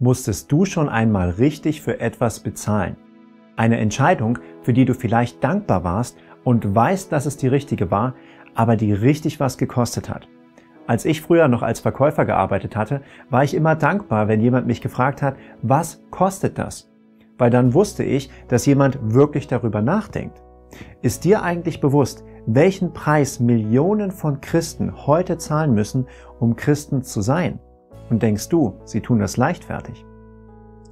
Musstest du schon einmal richtig für etwas bezahlen? Eine Entscheidung, für die du vielleicht dankbar warst und weißt, dass es die richtige war, aber die richtig was gekostet hat. Als ich früher noch als Verkäufer gearbeitet hatte, war ich immer dankbar, wenn jemand mich gefragt hat, was kostet das? Weil dann wusste ich, dass jemand wirklich darüber nachdenkt. Ist dir eigentlich bewusst, welchen Preis Millionen von Christen heute zahlen müssen, um Christen zu sein? Und denkst du, sie tun das leichtfertig?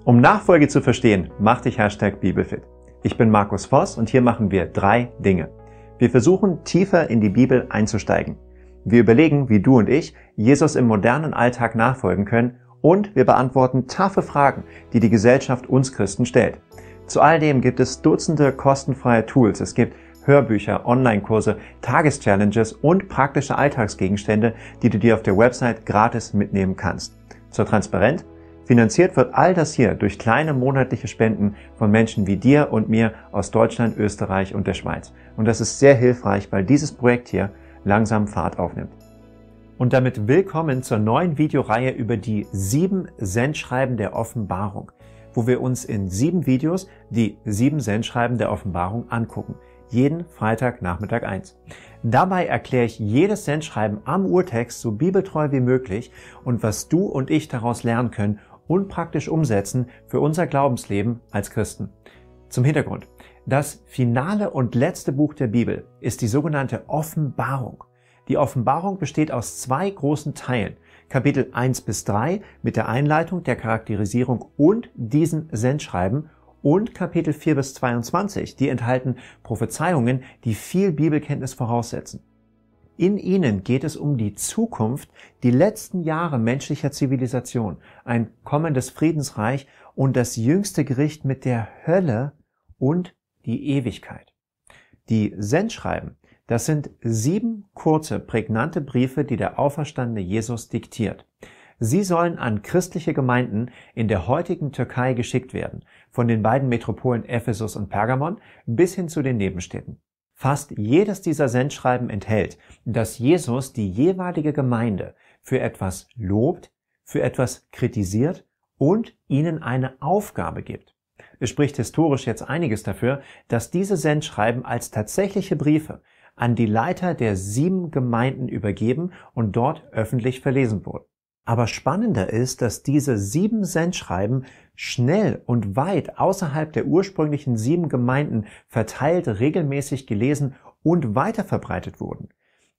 Um Nachfolge zu verstehen, mach dich Hashtag Bibelfit. Ich bin Markus Voss und hier machen wir drei Dinge. Wir versuchen tiefer in die Bibel einzusteigen. Wir überlegen, wie du und ich Jesus im modernen Alltag nachfolgen können und wir beantworten taffe Fragen, die die Gesellschaft uns Christen stellt. Zu all dem gibt es Dutzende kostenfreie Tools. Es gibt Hörbücher, Online-Kurse, Tageschallenges und praktische Alltagsgegenstände, die du dir auf der Website gratis mitnehmen kannst. Zur Transparenz. Finanziert wird all das hier durch kleine monatliche Spenden von Menschen wie dir und mir aus Deutschland, Österreich und der Schweiz. Und das ist sehr hilfreich, weil dieses Projekt hier langsam Fahrt aufnimmt. Und damit willkommen zur neuen Videoreihe über die sieben Sendschreiben der Offenbarung, wo wir uns in sieben Videos die sieben Sendschreiben der Offenbarung angucken jeden Freitagnachmittag 1. Dabei erkläre ich jedes Sendschreiben am Urtext so bibeltreu wie möglich und was du und ich daraus lernen können und praktisch umsetzen für unser Glaubensleben als Christen. Zum Hintergrund. Das finale und letzte Buch der Bibel ist die sogenannte Offenbarung. Die Offenbarung besteht aus zwei großen Teilen. Kapitel 1 bis 3 mit der Einleitung, der Charakterisierung und diesen Sendschreiben und Kapitel 4 bis 22, die enthalten Prophezeiungen, die viel Bibelkenntnis voraussetzen. In ihnen geht es um die Zukunft, die letzten Jahre menschlicher Zivilisation, ein kommendes Friedensreich und das jüngste Gericht mit der Hölle und die Ewigkeit. Die Sendschreiben, das sind sieben kurze, prägnante Briefe, die der auferstandene Jesus diktiert. Sie sollen an christliche Gemeinden in der heutigen Türkei geschickt werden, von den beiden Metropolen Ephesus und Pergamon bis hin zu den Nebenstädten. Fast jedes dieser Sendschreiben enthält, dass Jesus die jeweilige Gemeinde für etwas lobt, für etwas kritisiert und ihnen eine Aufgabe gibt. Es spricht historisch jetzt einiges dafür, dass diese Sendschreiben als tatsächliche Briefe an die Leiter der sieben Gemeinden übergeben und dort öffentlich verlesen wurden. Aber spannender ist, dass diese sieben Sendschreiben schnell und weit außerhalb der ursprünglichen sieben Gemeinden verteilt, regelmäßig gelesen und weiterverbreitet wurden.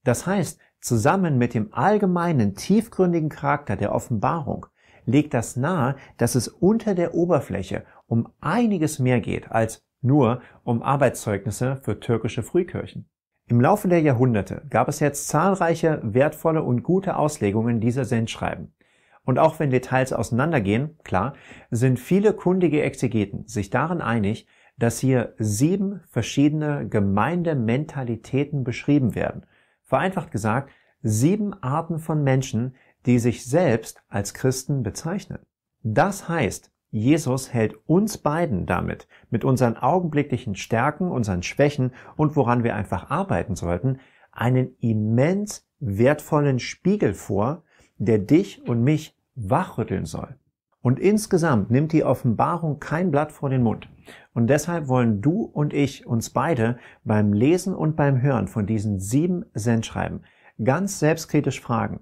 Das heißt, zusammen mit dem allgemeinen tiefgründigen Charakter der Offenbarung legt das nahe, dass es unter der Oberfläche um einiges mehr geht als nur um Arbeitszeugnisse für türkische Frühkirchen. Im Laufe der Jahrhunderte gab es jetzt zahlreiche wertvolle und gute Auslegungen dieser Sendschreiben. Und auch wenn Details auseinandergehen, klar, sind viele kundige Exegeten sich darin einig, dass hier sieben verschiedene Gemeindementalitäten beschrieben werden. Vereinfacht gesagt, sieben Arten von Menschen, die sich selbst als Christen bezeichnen. Das heißt, Jesus hält uns beiden damit, mit unseren augenblicklichen Stärken, unseren Schwächen und woran wir einfach arbeiten sollten, einen immens wertvollen Spiegel vor, der dich und mich wachrütteln soll. Und insgesamt nimmt die Offenbarung kein Blatt vor den Mund. Und deshalb wollen du und ich uns beide beim Lesen und beim Hören von diesen sieben Sendschreiben ganz selbstkritisch fragen,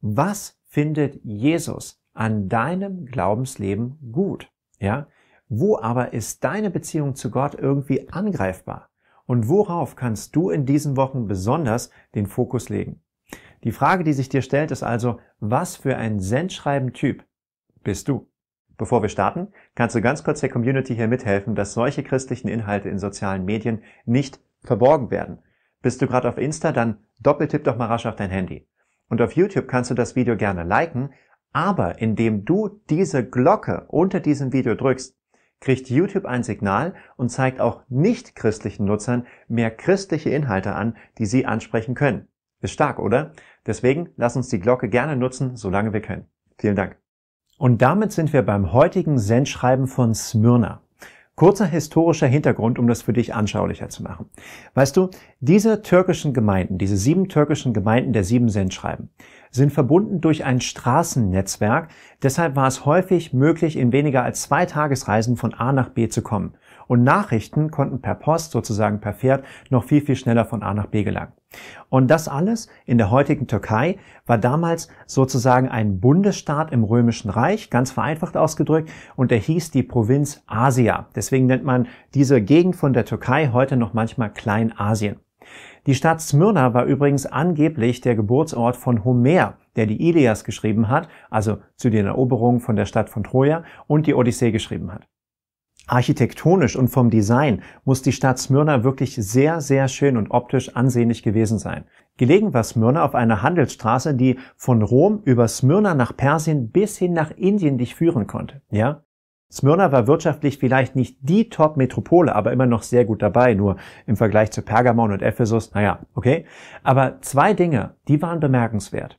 was findet Jesus an deinem Glaubensleben gut. Ja? Wo aber ist deine Beziehung zu Gott irgendwie angreifbar? Und worauf kannst du in diesen Wochen besonders den Fokus legen? Die Frage, die sich dir stellt, ist also, was für ein Sendschreiben-Typ bist du? Bevor wir starten, kannst du ganz kurz der Community hier mithelfen, dass solche christlichen Inhalte in sozialen Medien nicht verborgen werden. Bist du gerade auf Insta, dann doppeltipp doch mal rasch auf dein Handy. Und auf YouTube kannst du das Video gerne liken aber indem du diese Glocke unter diesem Video drückst, kriegt YouTube ein Signal und zeigt auch nicht christlichen Nutzern mehr christliche Inhalte an, die sie ansprechen können. Ist stark, oder? Deswegen lass uns die Glocke gerne nutzen, solange wir können. Vielen Dank. Und damit sind wir beim heutigen Sendschreiben von Smyrna. Kurzer historischer Hintergrund, um das für dich anschaulicher zu machen. Weißt du, diese türkischen Gemeinden, diese sieben türkischen Gemeinden der sieben Sendschreiben, sind verbunden durch ein Straßennetzwerk. Deshalb war es häufig möglich, in weniger als zwei Tagesreisen von A nach B zu kommen. Und Nachrichten konnten per Post, sozusagen per Pferd, noch viel, viel schneller von A nach B gelangen. Und das alles in der heutigen Türkei war damals sozusagen ein Bundesstaat im Römischen Reich, ganz vereinfacht ausgedrückt, und er hieß die Provinz Asia. Deswegen nennt man diese Gegend von der Türkei heute noch manchmal Kleinasien. Die Stadt Smyrna war übrigens angeblich der Geburtsort von Homer, der die Ilias geschrieben hat, also zu den Eroberungen von der Stadt von Troja und die Odyssee geschrieben hat. Architektonisch und vom Design muss die Stadt Smyrna wirklich sehr, sehr schön und optisch ansehnlich gewesen sein. Gelegen war Smyrna auf einer Handelsstraße, die von Rom über Smyrna nach Persien bis hin nach Indien dich führen konnte. Ja? Smyrna war wirtschaftlich vielleicht nicht die Top-Metropole, aber immer noch sehr gut dabei, nur im Vergleich zu Pergamon und Ephesus, naja, okay. Aber zwei Dinge, die waren bemerkenswert.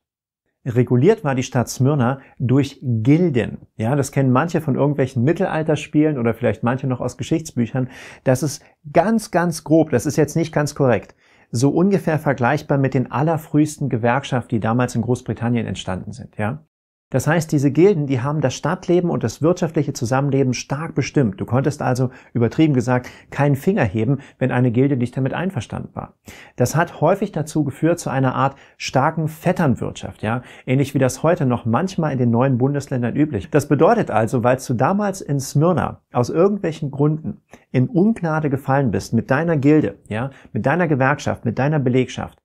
Reguliert war die Stadt Smyrna durch Gilden. Ja, das kennen manche von irgendwelchen Mittelalterspielen oder vielleicht manche noch aus Geschichtsbüchern. Das ist ganz, ganz grob. Das ist jetzt nicht ganz korrekt. So ungefähr vergleichbar mit den allerfrühesten Gewerkschaften, die damals in Großbritannien entstanden sind. Ja, das heißt, diese Gilden, die haben das Stadtleben und das wirtschaftliche Zusammenleben stark bestimmt. Du konntest also, übertrieben gesagt, keinen Finger heben, wenn eine Gilde nicht damit einverstanden war. Das hat häufig dazu geführt zu einer Art starken Vetternwirtschaft, ja. Ähnlich wie das heute noch manchmal in den neuen Bundesländern üblich. Das bedeutet also, weil du damals in Smyrna aus irgendwelchen Gründen in Ungnade gefallen bist mit deiner Gilde, ja, mit deiner Gewerkschaft, mit deiner Belegschaft,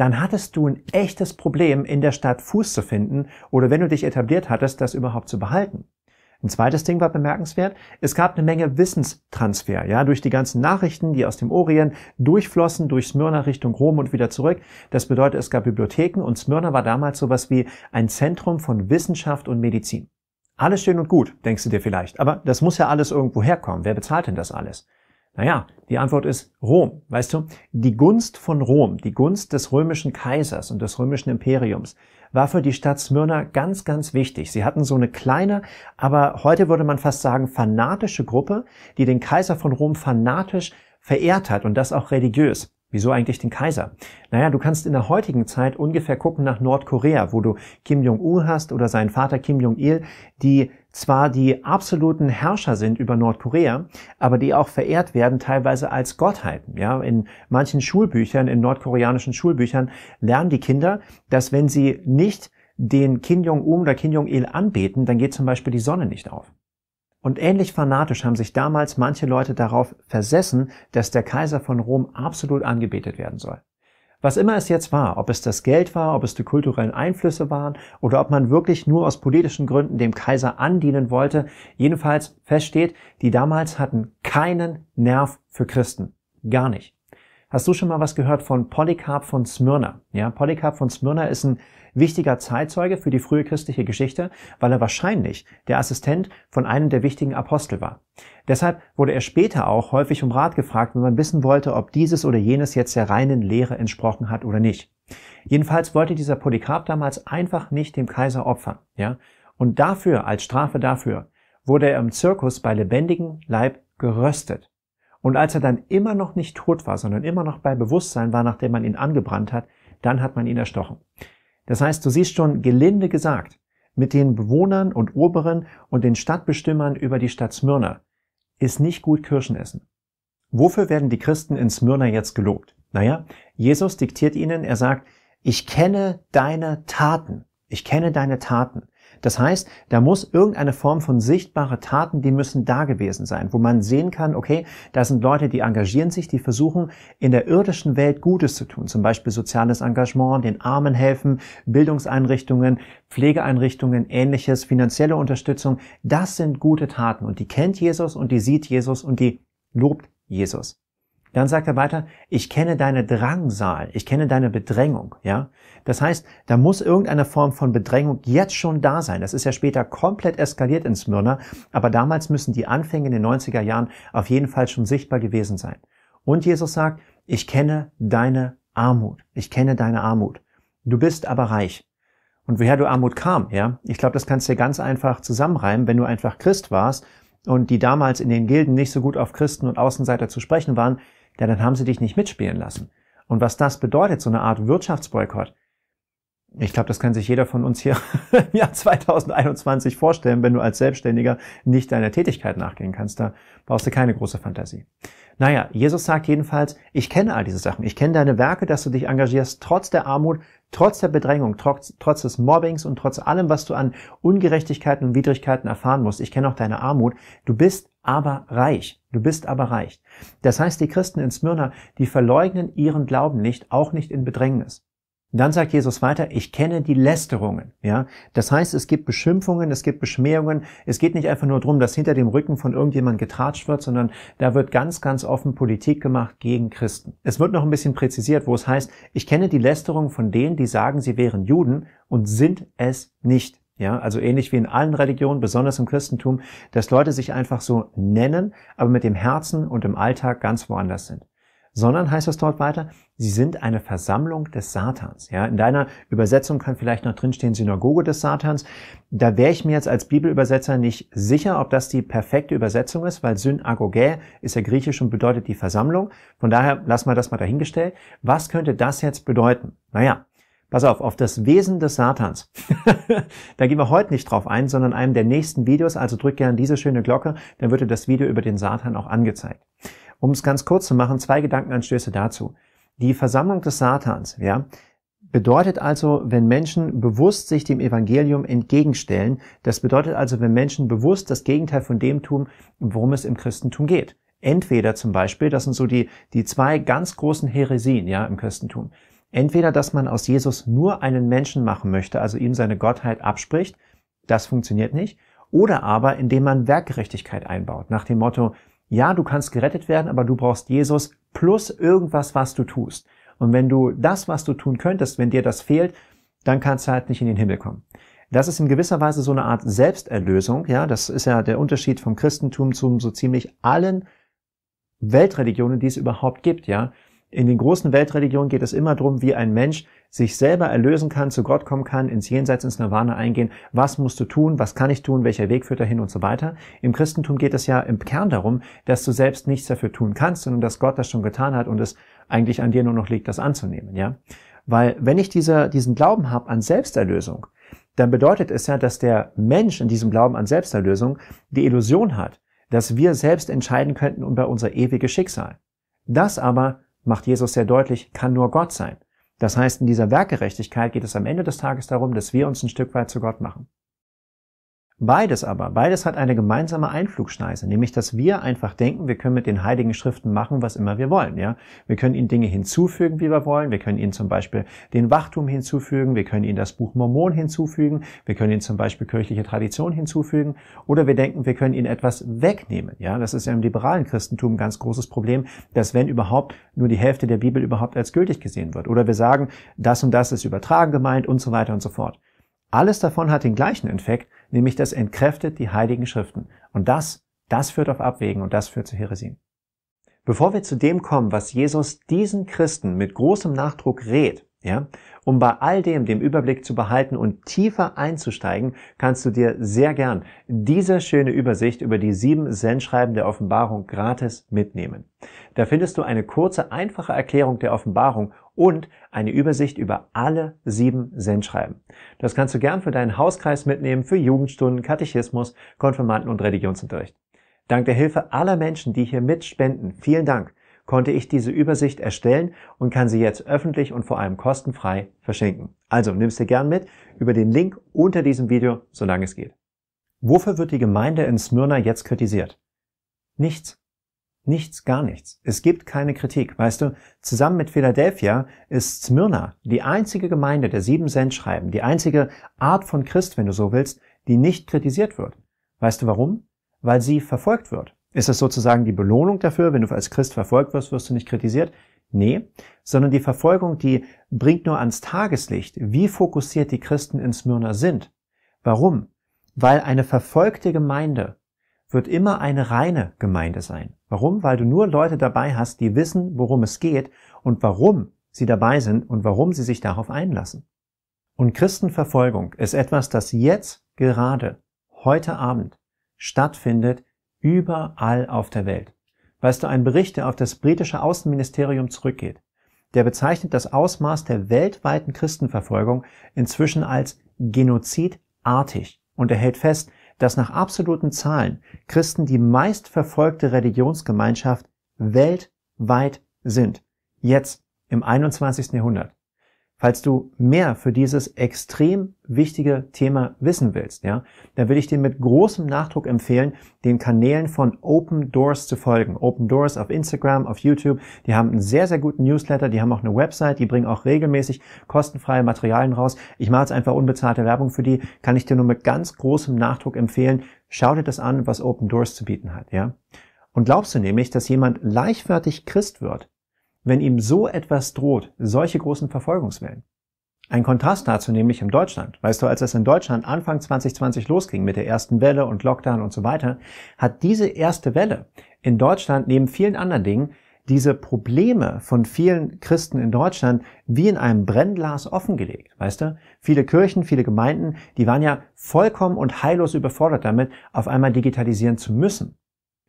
dann hattest du ein echtes Problem, in der Stadt Fuß zu finden oder wenn du dich etabliert hattest, das überhaupt zu behalten. Ein zweites Ding war bemerkenswert. Es gab eine Menge Wissenstransfer, ja, durch die ganzen Nachrichten, die aus dem Orient durchflossen, durch Smyrna Richtung Rom und wieder zurück. Das bedeutet, es gab Bibliotheken und Smyrna war damals sowas wie ein Zentrum von Wissenschaft und Medizin. Alles schön und gut, denkst du dir vielleicht. Aber das muss ja alles irgendwo herkommen. Wer bezahlt denn das alles? Naja, die Antwort ist Rom. Weißt du, die Gunst von Rom, die Gunst des römischen Kaisers und des römischen Imperiums war für die Stadt Smyrna ganz, ganz wichtig. Sie hatten so eine kleine, aber heute würde man fast sagen fanatische Gruppe, die den Kaiser von Rom fanatisch verehrt hat und das auch religiös. Wieso eigentlich den Kaiser? Naja, du kannst in der heutigen Zeit ungefähr gucken nach Nordkorea, wo du Kim Jong-un hast oder seinen Vater Kim Jong-il, die zwar die absoluten Herrscher sind über Nordkorea, aber die auch verehrt werden teilweise als Gottheiten. Ja, in manchen Schulbüchern, in nordkoreanischen Schulbüchern lernen die Kinder, dass wenn sie nicht den Kim Jong-un oder Kim Jong-il anbeten, dann geht zum Beispiel die Sonne nicht auf. Und ähnlich fanatisch haben sich damals manche Leute darauf versessen, dass der Kaiser von Rom absolut angebetet werden soll. Was immer es jetzt war, ob es das Geld war, ob es die kulturellen Einflüsse waren oder ob man wirklich nur aus politischen Gründen dem Kaiser andienen wollte, jedenfalls feststeht, die damals hatten keinen Nerv für Christen. Gar nicht. Hast du schon mal was gehört von Polycarp von Smyrna? Ja, Polycarp von Smyrna ist ein wichtiger Zeitzeuge für die frühe christliche Geschichte, weil er wahrscheinlich der Assistent von einem der wichtigen Apostel war. Deshalb wurde er später auch häufig um Rat gefragt, wenn man wissen wollte, ob dieses oder jenes jetzt der reinen Lehre entsprochen hat oder nicht. Jedenfalls wollte dieser Polycarp damals einfach nicht dem Kaiser opfern, ja? Und dafür, als Strafe dafür, wurde er im Zirkus bei lebendigem Leib geröstet. Und als er dann immer noch nicht tot war, sondern immer noch bei Bewusstsein war, nachdem man ihn angebrannt hat, dann hat man ihn erstochen. Das heißt, du siehst schon gelinde gesagt, mit den Bewohnern und Oberen und den Stadtbestimmern über die Stadt Smyrna ist nicht gut Kirschen essen. Wofür werden die Christen in Smyrna jetzt gelobt? Naja, Jesus diktiert ihnen, er sagt, ich kenne deine Taten. Ich kenne deine Taten. Das heißt, da muss irgendeine Form von sichtbare Taten, die müssen da gewesen sein, wo man sehen kann, okay, da sind Leute, die engagieren sich, die versuchen, in der irdischen Welt Gutes zu tun, zum Beispiel soziales Engagement, den Armen helfen, Bildungseinrichtungen, Pflegeeinrichtungen, ähnliches, finanzielle Unterstützung. Das sind gute Taten und die kennt Jesus und die sieht Jesus und die lobt Jesus. Dann sagt er weiter, ich kenne deine Drangsal, ich kenne deine Bedrängung, ja. Das heißt, da muss irgendeine Form von Bedrängung jetzt schon da sein. Das ist ja später komplett eskaliert in Smyrna, aber damals müssen die Anfänge in den 90er Jahren auf jeden Fall schon sichtbar gewesen sein. Und Jesus sagt, ich kenne deine Armut, ich kenne deine Armut. Du bist aber reich. Und woher du Armut kam, ja, ich glaube, das kannst du dir ganz einfach zusammenreimen, wenn du einfach Christ warst und die damals in den Gilden nicht so gut auf Christen und Außenseiter zu sprechen waren, ja, dann haben sie dich nicht mitspielen lassen. Und was das bedeutet, so eine Art Wirtschaftsboykott, ich glaube, das kann sich jeder von uns hier im Jahr 2021 vorstellen, wenn du als Selbstständiger nicht deiner Tätigkeit nachgehen kannst. Da brauchst du keine große Fantasie. Naja, Jesus sagt jedenfalls, ich kenne all diese Sachen. Ich kenne deine Werke, dass du dich engagierst, trotz der Armut, trotz der Bedrängung, trotz, trotz des Mobbings und trotz allem, was du an Ungerechtigkeiten und Widrigkeiten erfahren musst. Ich kenne auch deine Armut. Du bist aber reich. Du bist aber reich. Das heißt, die Christen in Smyrna, die verleugnen ihren Glauben nicht, auch nicht in Bedrängnis. dann sagt Jesus weiter, ich kenne die Lästerungen. Ja, das heißt, es gibt Beschimpfungen, es gibt Beschmähungen. Es geht nicht einfach nur darum, dass hinter dem Rücken von irgendjemand getratscht wird, sondern da wird ganz, ganz offen Politik gemacht gegen Christen. Es wird noch ein bisschen präzisiert, wo es heißt, ich kenne die Lästerungen von denen, die sagen, sie wären Juden und sind es nicht. Ja, also ähnlich wie in allen Religionen, besonders im Christentum, dass Leute sich einfach so nennen, aber mit dem Herzen und im Alltag ganz woanders sind. Sondern heißt es dort weiter, sie sind eine Versammlung des Satans. Ja, in deiner Übersetzung kann vielleicht noch drinstehen Synagoge des Satans. Da wäre ich mir jetzt als Bibelübersetzer nicht sicher, ob das die perfekte Übersetzung ist, weil Synagoge ist ja griechisch und bedeutet die Versammlung. Von daher lassen wir das mal dahingestellt. Was könnte das jetzt bedeuten? Naja, Pass auf, auf das Wesen des Satans. da gehen wir heute nicht drauf ein, sondern in einem der nächsten Videos. Also drück gerne diese schöne Glocke, dann wird dir das Video über den Satan auch angezeigt. Um es ganz kurz zu machen, zwei Gedankenanstöße dazu. Die Versammlung des Satans, ja, bedeutet also, wenn Menschen bewusst sich dem Evangelium entgegenstellen. Das bedeutet also, wenn Menschen bewusst das Gegenteil von dem tun, worum es im Christentum geht. Entweder zum Beispiel, das sind so die, die zwei ganz großen Heresien, ja, im Christentum. Entweder, dass man aus Jesus nur einen Menschen machen möchte, also ihm seine Gottheit abspricht, das funktioniert nicht, oder aber indem man Werkgerechtigkeit einbaut, nach dem Motto, ja, du kannst gerettet werden, aber du brauchst Jesus plus irgendwas, was du tust. Und wenn du das, was du tun könntest, wenn dir das fehlt, dann kannst du halt nicht in den Himmel kommen. Das ist in gewisser Weise so eine Art Selbsterlösung, ja, das ist ja der Unterschied vom Christentum zum so ziemlich allen Weltreligionen, die es überhaupt gibt, ja. In den großen Weltreligionen geht es immer darum, wie ein Mensch sich selber erlösen kann, zu Gott kommen kann, ins Jenseits, ins Nirvana eingehen. Was musst du tun? Was kann ich tun? Welcher Weg führt dahin und so weiter? Im Christentum geht es ja im Kern darum, dass du selbst nichts dafür tun kannst, sondern dass Gott das schon getan hat und es eigentlich an dir nur noch liegt, das anzunehmen, ja? Weil wenn ich dieser, diesen Glauben habe an Selbsterlösung, dann bedeutet es ja, dass der Mensch in diesem Glauben an Selbsterlösung die Illusion hat, dass wir selbst entscheiden könnten über unser ewiges Schicksal. Das aber macht Jesus sehr deutlich, kann nur Gott sein. Das heißt, in dieser Werkgerechtigkeit geht es am Ende des Tages darum, dass wir uns ein Stück weit zu Gott machen. Beides aber, beides hat eine gemeinsame Einflugschneise, nämlich dass wir einfach denken, wir können mit den heiligen Schriften machen, was immer wir wollen. Ja? Wir können ihnen Dinge hinzufügen, wie wir wollen. Wir können ihnen zum Beispiel den Wachtum hinzufügen, wir können ihnen das Buch Mormon hinzufügen, wir können ihnen zum Beispiel kirchliche Tradition hinzufügen oder wir denken, wir können ihnen etwas wegnehmen. Ja? Das ist ja im liberalen Christentum ein ganz großes Problem, dass wenn überhaupt nur die Hälfte der Bibel überhaupt als gültig gesehen wird. Oder wir sagen, das und das ist übertragen gemeint und so weiter und so fort. Alles davon hat den gleichen Effekt, nämlich das entkräftet die heiligen Schriften. Und das, das führt auf Abwägen und das führt zu Heresien. Bevor wir zu dem kommen, was Jesus diesen Christen mit großem Nachdruck rät, ja, um bei all dem den Überblick zu behalten und tiefer einzusteigen, kannst du dir sehr gern diese schöne Übersicht über die sieben Sendschreiben der Offenbarung gratis mitnehmen. Da findest du eine kurze, einfache Erklärung der Offenbarung und eine Übersicht über alle sieben Sendschreiben. Das kannst du gern für deinen Hauskreis mitnehmen, für Jugendstunden, Katechismus, Konfirmanden und Religionsunterricht. Dank der Hilfe aller Menschen, die hier mitspenden, vielen Dank, konnte ich diese Übersicht erstellen und kann sie jetzt öffentlich und vor allem kostenfrei verschenken. Also nimmst dir gern mit über den Link unter diesem Video, solange es geht. Wofür wird die Gemeinde in Smyrna jetzt kritisiert? Nichts. Nichts, gar nichts. Es gibt keine Kritik. Weißt du, zusammen mit Philadelphia ist Smyrna die einzige Gemeinde der sieben Cent schreiben, die einzige Art von Christ, wenn du so willst, die nicht kritisiert wird. Weißt du warum? Weil sie verfolgt wird. Ist das sozusagen die Belohnung dafür, wenn du als Christ verfolgt wirst, wirst du nicht kritisiert? Nee, sondern die Verfolgung, die bringt nur ans Tageslicht, wie fokussiert die Christen in Smyrna sind. Warum? Weil eine verfolgte Gemeinde wird immer eine reine Gemeinde sein. Warum? Weil du nur Leute dabei hast, die wissen, worum es geht und warum sie dabei sind und warum sie sich darauf einlassen. Und Christenverfolgung ist etwas, das jetzt gerade, heute Abend, stattfindet, überall auf der Welt. Weißt du, ein Bericht, der auf das britische Außenministerium zurückgeht, der bezeichnet das Ausmaß der weltweiten Christenverfolgung inzwischen als genozidartig und er hält fest, dass nach absoluten Zahlen Christen die meistverfolgte Religionsgemeinschaft weltweit sind, jetzt im 21. Jahrhundert. Falls du mehr für dieses extrem wichtige Thema wissen willst, ja, dann würde ich dir mit großem Nachdruck empfehlen, den Kanälen von Open Doors zu folgen. Open Doors auf Instagram, auf YouTube. Die haben einen sehr, sehr guten Newsletter. Die haben auch eine Website. Die bringen auch regelmäßig kostenfreie Materialien raus. Ich mache jetzt einfach unbezahlte Werbung für die. Kann ich dir nur mit ganz großem Nachdruck empfehlen. Schau dir das an, was Open Doors zu bieten hat, ja. Und glaubst du nämlich, dass jemand leichtfertig Christ wird, wenn ihm so etwas droht, solche großen Verfolgungswellen. Ein Kontrast dazu nämlich in Deutschland. Weißt du, als es in Deutschland Anfang 2020 losging mit der ersten Welle und Lockdown und so weiter, hat diese erste Welle in Deutschland neben vielen anderen Dingen diese Probleme von vielen Christen in Deutschland wie in einem Brennglas offengelegt, weißt du? Viele Kirchen, viele Gemeinden, die waren ja vollkommen und heillos überfordert damit, auf einmal digitalisieren zu müssen.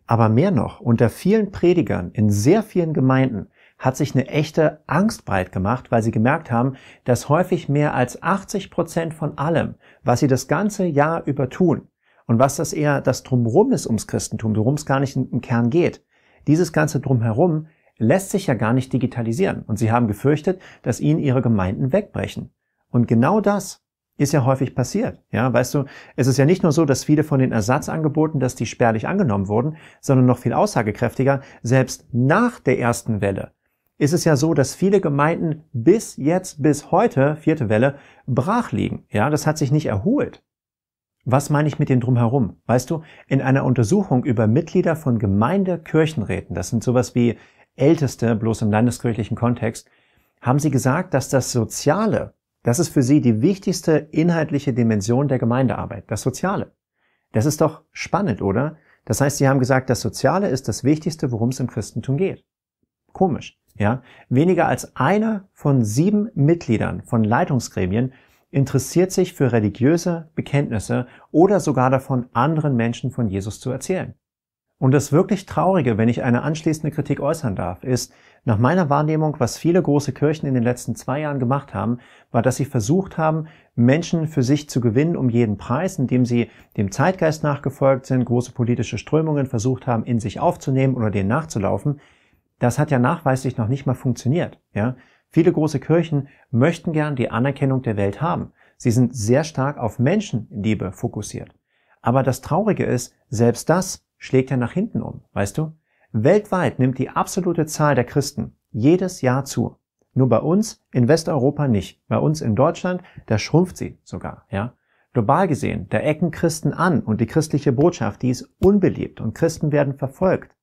Aber mehr noch, unter vielen Predigern in sehr vielen Gemeinden hat sich eine echte Angst breit gemacht, weil sie gemerkt haben, dass häufig mehr als 80 Prozent von allem, was sie das ganze Jahr über tun und was das eher das Drumherum ist ums Christentum, worum es gar nicht im Kern geht, dieses ganze Drumherum lässt sich ja gar nicht digitalisieren. Und sie haben gefürchtet, dass ihnen ihre Gemeinden wegbrechen. Und genau das ist ja häufig passiert. Ja, weißt du, es ist ja nicht nur so, dass viele von den Ersatzangeboten, dass die spärlich angenommen wurden, sondern noch viel aussagekräftiger, selbst nach der ersten Welle ist es ja so, dass viele Gemeinden bis jetzt, bis heute, vierte Welle, brach liegen. Ja, das hat sich nicht erholt. Was meine ich mit dem Drumherum? Weißt du, in einer Untersuchung über Mitglieder von Gemeindekirchenräten, das sind sowas wie Älteste, bloß im landeskirchlichen Kontext, haben sie gesagt, dass das Soziale, das ist für sie die wichtigste inhaltliche Dimension der Gemeindearbeit, das Soziale. Das ist doch spannend, oder? Das heißt, sie haben gesagt, das Soziale ist das Wichtigste, worum es im Christentum geht. Komisch. Ja? Weniger als einer von sieben Mitgliedern von Leitungsgremien interessiert sich für religiöse Bekenntnisse oder sogar davon, anderen Menschen von Jesus zu erzählen. Und das wirklich Traurige, wenn ich eine anschließende Kritik äußern darf, ist, nach meiner Wahrnehmung, was viele große Kirchen in den letzten zwei Jahren gemacht haben, war, dass sie versucht haben, Menschen für sich zu gewinnen um jeden Preis, indem sie dem Zeitgeist nachgefolgt sind, große politische Strömungen versucht haben, in sich aufzunehmen oder denen nachzulaufen. Das hat ja nachweislich noch nicht mal funktioniert. Ja? Viele große Kirchen möchten gern die Anerkennung der Welt haben. Sie sind sehr stark auf Menschenliebe fokussiert. Aber das Traurige ist, selbst das schlägt ja nach hinten um, weißt du? Weltweit nimmt die absolute Zahl der Christen jedes Jahr zu. Nur bei uns in Westeuropa nicht. Bei uns in Deutschland, da schrumpft sie sogar, ja? Global gesehen, da ecken Christen an und die christliche Botschaft, die ist unbeliebt und Christen werden verfolgt.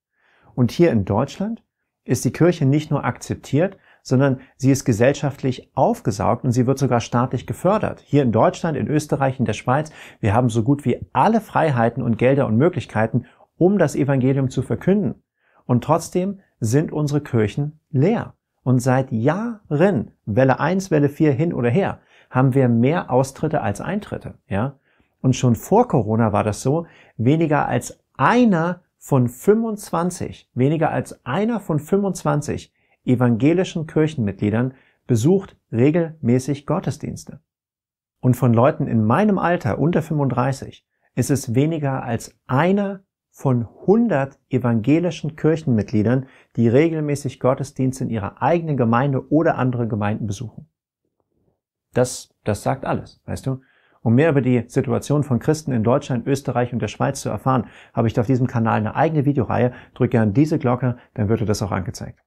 Und hier in Deutschland, ist die Kirche nicht nur akzeptiert, sondern sie ist gesellschaftlich aufgesaugt und sie wird sogar staatlich gefördert. Hier in Deutschland, in Österreich, in der Schweiz, wir haben so gut wie alle Freiheiten und Gelder und Möglichkeiten, um das Evangelium zu verkünden. Und trotzdem sind unsere Kirchen leer. Und seit Jahren, Welle 1, Welle 4 hin oder her, haben wir mehr Austritte als Eintritte, ja? Und schon vor Corona war das so, weniger als einer von 25, weniger als einer von 25 evangelischen Kirchenmitgliedern besucht regelmäßig Gottesdienste. Und von Leuten in meinem Alter unter 35 ist es weniger als einer von 100 evangelischen Kirchenmitgliedern, die regelmäßig Gottesdienste in ihrer eigenen Gemeinde oder andere Gemeinden besuchen. Das, das sagt alles, weißt du? Um mehr über die Situation von Christen in Deutschland, Österreich und der Schweiz zu erfahren, habe ich auf diesem Kanal eine eigene Videoreihe. Drück gerne diese Glocke, dann wird dir das auch angezeigt.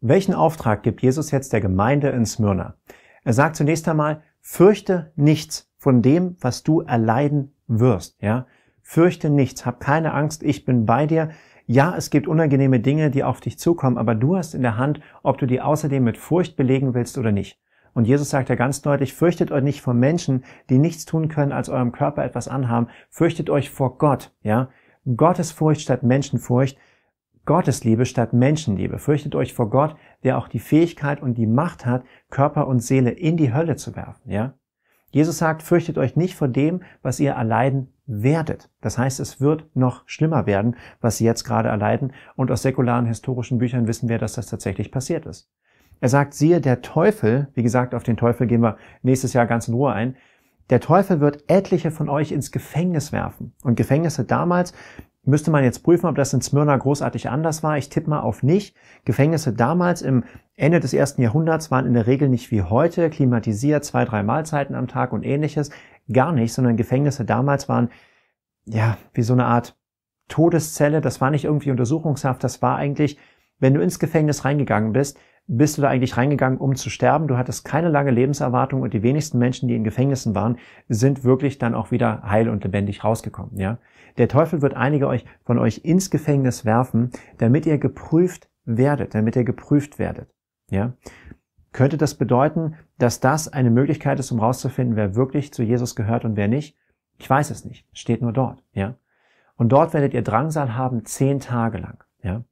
Welchen Auftrag gibt Jesus jetzt der Gemeinde in Smyrna? Er sagt zunächst einmal, fürchte nichts von dem, was du erleiden wirst, ja? Fürchte nichts, hab keine Angst, ich bin bei dir. Ja, es gibt unangenehme Dinge, die auf dich zukommen, aber du hast in der Hand, ob du die außerdem mit Furcht belegen willst oder nicht. Und Jesus sagt ja ganz deutlich, fürchtet euch nicht vor Menschen, die nichts tun können, als eurem Körper etwas anhaben. Fürchtet euch vor Gott, ja. Gottes Furcht statt Menschenfurcht. Gottes Liebe statt Menschenliebe. Fürchtet euch vor Gott, der auch die Fähigkeit und die Macht hat, Körper und Seele in die Hölle zu werfen, ja. Jesus sagt, fürchtet euch nicht vor dem, was ihr erleiden werdet. Das heißt, es wird noch schlimmer werden, was sie jetzt gerade erleiden. Und aus säkularen historischen Büchern wissen wir, dass das tatsächlich passiert ist. Er sagt, siehe, der Teufel, wie gesagt, auf den Teufel gehen wir nächstes Jahr ganz in Ruhe ein, der Teufel wird etliche von euch ins Gefängnis werfen. Und Gefängnisse damals, müsste man jetzt prüfen, ob das in Smyrna großartig anders war. Ich tippe mal auf nicht. Gefängnisse damals im Ende des ersten Jahrhunderts waren in der Regel nicht wie heute, klimatisiert, zwei, drei Mahlzeiten am Tag und ähnliches. Gar nicht, sondern Gefängnisse damals waren, ja, wie so eine Art Todeszelle. Das war nicht irgendwie Untersuchungshaft. Das war eigentlich, wenn du ins Gefängnis reingegangen bist, bist du da eigentlich reingegangen, um zu sterben? Du hattest keine lange Lebenserwartung und die wenigsten Menschen, die in Gefängnissen waren, sind wirklich dann auch wieder heil und lebendig rausgekommen, ja? Der Teufel wird einige euch, von euch ins Gefängnis werfen, damit ihr geprüft werdet, damit ihr geprüft werdet, ja? Könnte das bedeuten, dass das eine Möglichkeit ist, um rauszufinden, wer wirklich zu Jesus gehört und wer nicht? Ich weiß es nicht. Steht nur dort, ja? Und dort werdet ihr Drangsal haben zehn Tage lang, ja?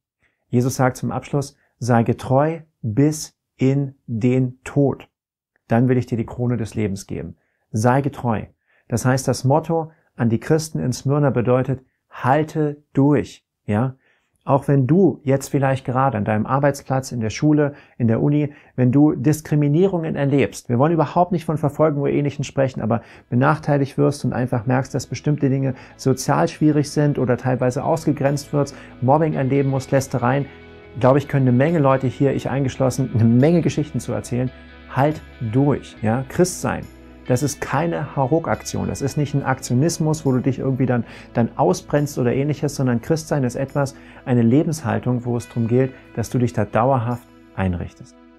Jesus sagt zum Abschluss, sei getreu bis in den Tod. Dann will ich dir die Krone des Lebens geben. Sei getreu. Das heißt, das Motto an die Christen in Smyrna bedeutet, halte durch, ja? Auch wenn du jetzt vielleicht gerade an deinem Arbeitsplatz, in der Schule, in der Uni, wenn du Diskriminierungen erlebst, wir wollen überhaupt nicht von Verfolgung oder Ähnlichem sprechen, aber benachteiligt wirst und einfach merkst, dass bestimmte Dinge sozial schwierig sind oder teilweise ausgegrenzt wirst, Mobbing erleben musst, Lästereien, glaube ich, können eine Menge Leute hier, ich eingeschlossen, eine Menge Geschichten zu erzählen. Halt durch, ja, Christ sein. Das ist keine Haruk-Aktion. Das ist nicht ein Aktionismus, wo du dich irgendwie dann, dann ausbrennst oder ähnliches, sondern Christsein ist etwas, eine Lebenshaltung, wo es darum geht, dass du dich da dauerhaft einrichtest.